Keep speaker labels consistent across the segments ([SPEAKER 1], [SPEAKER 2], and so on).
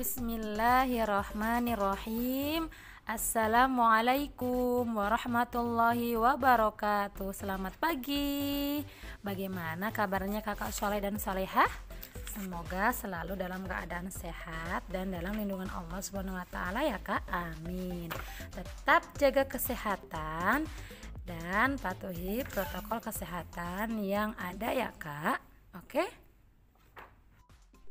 [SPEAKER 1] Bismillahirrahmanirrahim Assalamualaikum warahmatullahi wabarakatuh Selamat pagi Bagaimana kabarnya kakak soleh dan solehah? Semoga selalu dalam keadaan sehat dan dalam lindungan Allah Subhanahu wa taala ya Kak. Amin. Tetap jaga kesehatan dan patuhi protokol kesehatan yang ada ya Kak. Oke? Okay?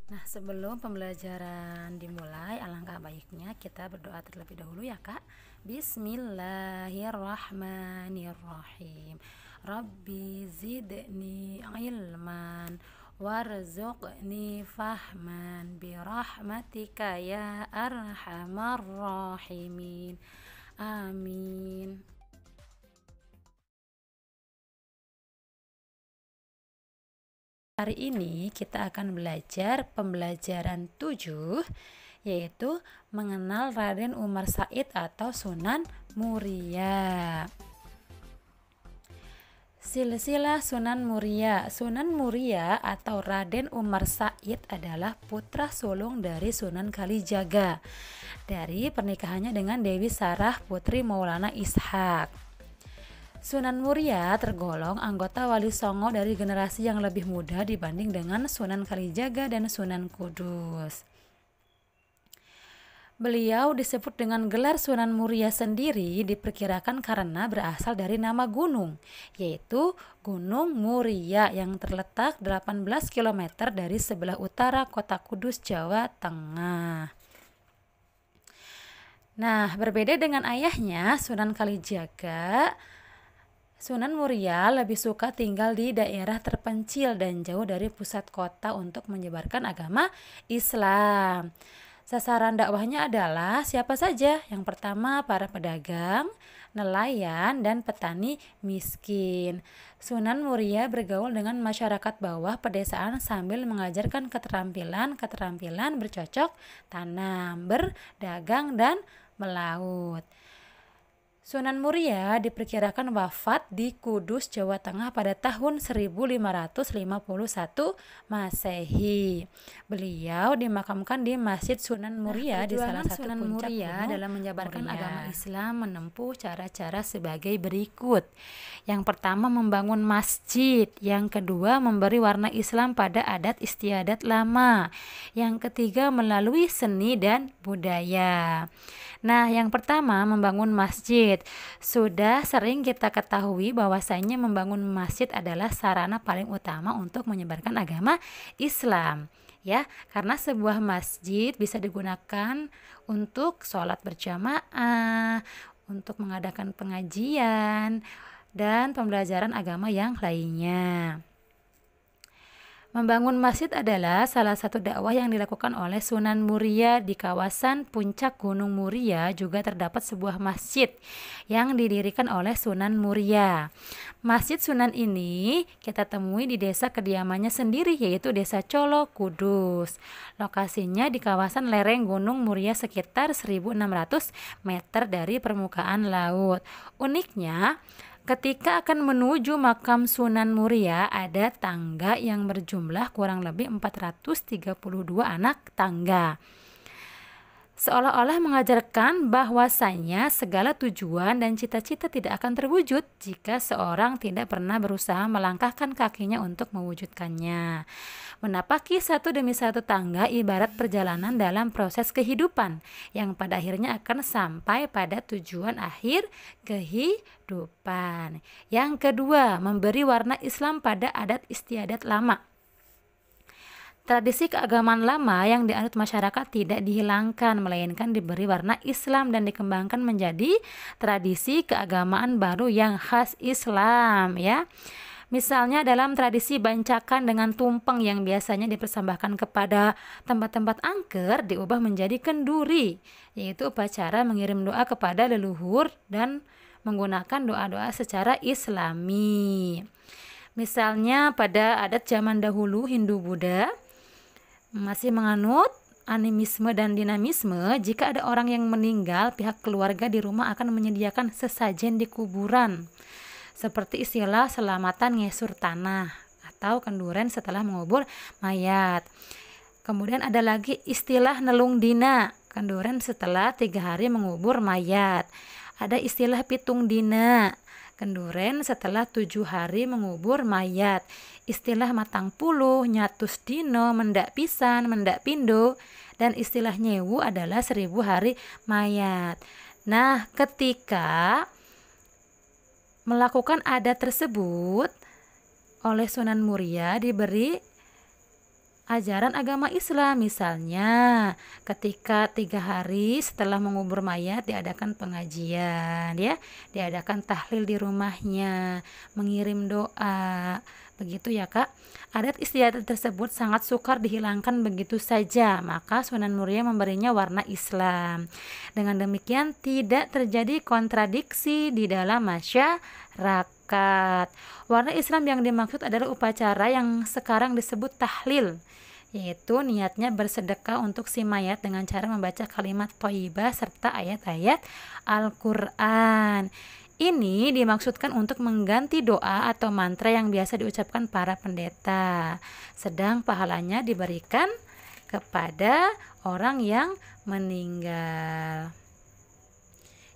[SPEAKER 1] Nah, sebelum pembelajaran dimulai, alangkah baiknya kita berdoa terlebih dahulu ya, Kak. Bismillahirrahmanirrahim. Rabbi zidni ilman warzuqni fahman birahmatika ya arhamar rahimin. Amin. Hari ini kita akan belajar pembelajaran 7 yaitu mengenal Raden Umar Said atau Sunan Muria. Silsilah Sunan Muria. Sunan Muria atau Raden Umar Said adalah putra sulung dari Sunan Kalijaga dari pernikahannya dengan Dewi Sarah putri Maulana Ishak. Sunan Muria tergolong anggota Wali Songo dari generasi yang lebih muda dibanding dengan Sunan Kalijaga dan Sunan Kudus. Beliau disebut dengan gelar Sunan Muria sendiri diperkirakan karena berasal dari nama gunung, yaitu Gunung Muria yang terletak 18 km dari sebelah utara kota Kudus, Jawa Tengah. Nah, berbeda dengan ayahnya, Sunan Kalijaga, Sunan Muria lebih suka tinggal di daerah terpencil dan jauh dari pusat kota untuk menyebarkan agama Islam. Sasaran dakwahnya adalah siapa saja? Yang pertama, para pedagang, nelayan, dan petani miskin. Sunan Muria bergaul dengan masyarakat bawah pedesaan sambil mengajarkan keterampilan-keterampilan bercocok tanam, berdagang, dan melaut. Sunan Muria diperkirakan wafat di Kudus, Jawa Tengah pada tahun 1551 Masehi. Beliau dimakamkan di Masjid Sunan nah, Muria nah, di salah satu Sunan puncak Muria Gunung dalam menyebarkan Muria. agama Islam menempuh cara-cara sebagai berikut. Yang pertama membangun masjid, yang kedua memberi warna Islam pada adat istiadat lama, yang ketiga melalui seni dan budaya. Nah, yang pertama membangun masjid masjid. Sudah sering kita ketahui bahwasanya membangun masjid adalah sarana paling utama untuk menyebarkan agama Islam ya karena sebuah masjid bisa digunakan untuk sholat berjamaah untuk mengadakan pengajian dan pembelajaran agama yang lainnya. Membangun masjid adalah salah satu dakwah yang dilakukan oleh Sunan Muria di kawasan puncak Gunung Muria juga terdapat sebuah masjid yang didirikan oleh Sunan Muria. Masjid Sunan ini kita temui di desa kediamannya sendiri yaitu Desa Colo Kudus. Lokasinya di kawasan lereng Gunung Muria sekitar 1600 meter dari permukaan laut. Uniknya, Ketika akan menuju makam Sunan Muria, ada tangga yang berjumlah kurang lebih 432 anak tangga seolah-olah mengajarkan bahwasanya segala tujuan dan cita-cita tidak akan terwujud jika seorang tidak pernah berusaha melangkahkan kakinya untuk mewujudkannya. Menapaki satu demi satu tangga ibarat perjalanan dalam proses kehidupan yang pada akhirnya akan sampai pada tujuan akhir kehidupan. Yang kedua, memberi warna Islam pada adat istiadat lama. Tradisi keagamaan lama yang dianut masyarakat tidak dihilangkan, melainkan diberi warna Islam dan dikembangkan menjadi tradisi keagamaan baru yang khas Islam, ya. Misalnya dalam tradisi bancakan dengan tumpeng yang biasanya dipersembahkan kepada tempat-tempat angker diubah menjadi kenduri, yaitu upacara mengirim doa kepada leluhur dan menggunakan doa-doa secara Islami. Misalnya pada adat zaman dahulu Hindu Buddha, masih menganut animisme dan dinamisme, jika ada orang yang meninggal, pihak keluarga di rumah akan menyediakan sesajen di kuburan. Seperti istilah selamatan ngesur tanah atau kenduren setelah mengubur mayat. Kemudian ada lagi istilah nelung dina, kenduren setelah tiga hari mengubur mayat. Ada istilah pitung dina, Kenduren setelah tujuh hari mengubur mayat. Istilah matang puluh, nyatus dino, mendak pisan, mendak pindo, dan istilah nyewu adalah seribu hari mayat. Nah, ketika melakukan adat tersebut oleh Sunan Muria diberi ajaran agama Islam misalnya ketika tiga hari setelah mengubur mayat diadakan pengajian ya diadakan tahlil di rumahnya mengirim doa begitu ya kak adat istiadat tersebut sangat sukar dihilangkan begitu saja maka Sunan Muria memberinya warna Islam dengan demikian tidak terjadi kontradiksi di dalam masyarakat zakat. Warna Islam yang dimaksud adalah upacara yang sekarang disebut tahlil, yaitu niatnya bersedekah untuk si mayat dengan cara membaca kalimat thayyibah serta ayat-ayat Al-Quran. Ini dimaksudkan untuk mengganti doa atau mantra yang biasa diucapkan para pendeta. Sedang pahalanya diberikan kepada orang yang meninggal.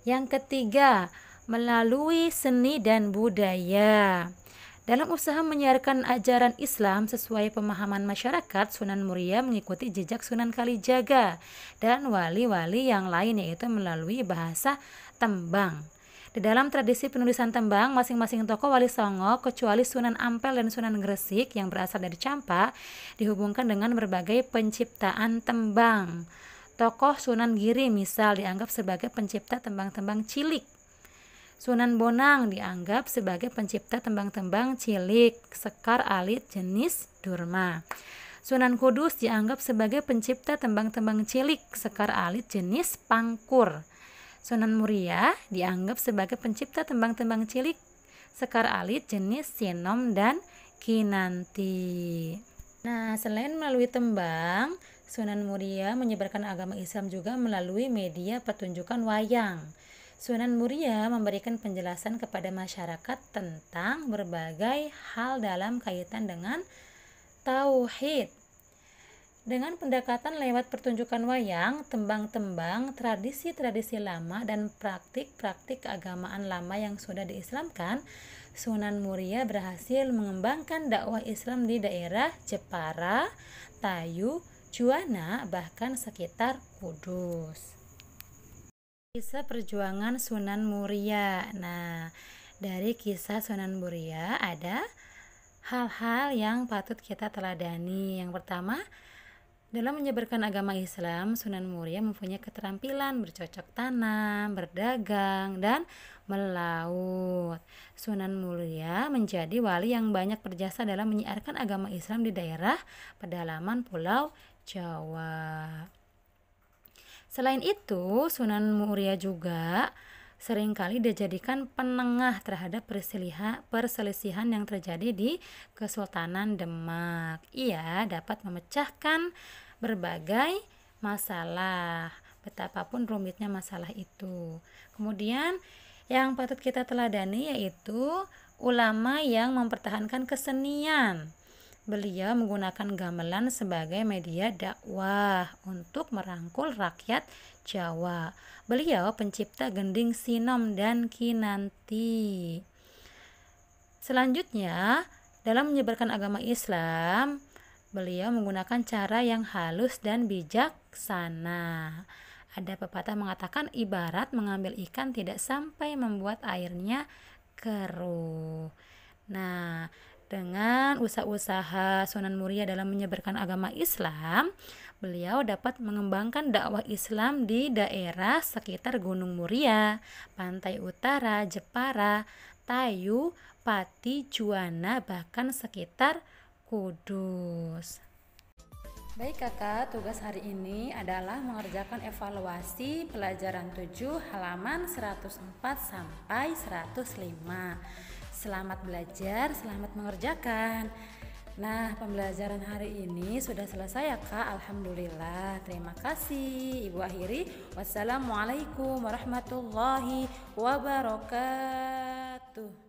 [SPEAKER 1] Yang ketiga, melalui seni dan budaya. Dalam usaha menyiarkan ajaran Islam sesuai pemahaman masyarakat, Sunan Muria mengikuti jejak Sunan Kalijaga dan wali-wali yang lain yaitu melalui bahasa tembang. Di dalam tradisi penulisan tembang, masing-masing tokoh Wali Songo, kecuali Sunan Ampel dan Sunan Gresik yang berasal dari Campa, dihubungkan dengan berbagai penciptaan tembang. Tokoh Sunan Giri misal dianggap sebagai pencipta tembang-tembang cilik. Sunan Bonang dianggap sebagai pencipta tembang-tembang cilik, sekar alit jenis durma. Sunan Kudus dianggap sebagai pencipta tembang-tembang cilik, sekar alit jenis pangkur. Sunan Muria dianggap sebagai pencipta tembang-tembang cilik, sekar alit jenis sinom dan kinanti. Nah, selain melalui tembang, Sunan Muria menyebarkan agama Islam juga melalui media pertunjukan wayang. Sunan Muria memberikan penjelasan kepada masyarakat tentang berbagai hal dalam kaitan dengan tauhid. Dengan pendekatan lewat pertunjukan wayang, tembang-tembang, tradisi-tradisi lama, dan praktik-praktik keagamaan lama yang sudah diislamkan, Sunan Muria berhasil mengembangkan dakwah Islam di daerah Jepara, Tayu, Juwana, bahkan sekitar Kudus. Kisah perjuangan Sunan Muria. Nah, dari kisah Sunan Muria ada hal-hal yang patut kita teladani. Yang pertama, dalam menyebarkan agama Islam, Sunan Muria mempunyai keterampilan bercocok tanam, berdagang, dan melaut. Sunan Muria menjadi wali yang banyak berjasa dalam menyiarkan agama Islam di daerah pedalaman Pulau Jawa. Selain itu, Sunan Muria juga seringkali dijadikan penengah terhadap perselisihan yang terjadi di Kesultanan Demak. Ia dapat memecahkan berbagai masalah, betapapun rumitnya masalah itu. Kemudian yang patut kita teladani yaitu ulama yang mempertahankan kesenian beliau menggunakan gamelan sebagai media dakwah untuk merangkul rakyat Jawa. Beliau pencipta gending sinom dan kinanti. Selanjutnya, dalam menyebarkan agama Islam, beliau menggunakan cara yang halus dan bijaksana. Ada pepatah mengatakan ibarat mengambil ikan tidak sampai membuat airnya keruh. Nah, dengan usaha-usaha Sunan Muria dalam menyebarkan agama Islam, beliau dapat mengembangkan dakwah Islam di daerah sekitar Gunung Muria, Pantai Utara, Jepara, Tayu, Pati, Juwana, bahkan sekitar Kudus. Baik kakak, tugas hari ini adalah mengerjakan evaluasi pelajaran 7 halaman 104 sampai 105. Selamat belajar, selamat mengerjakan. Nah, pembelajaran hari ini sudah selesai ya Kak. Alhamdulillah. Terima kasih. Ibu akhiri. Wassalamualaikum warahmatullahi wabarakatuh.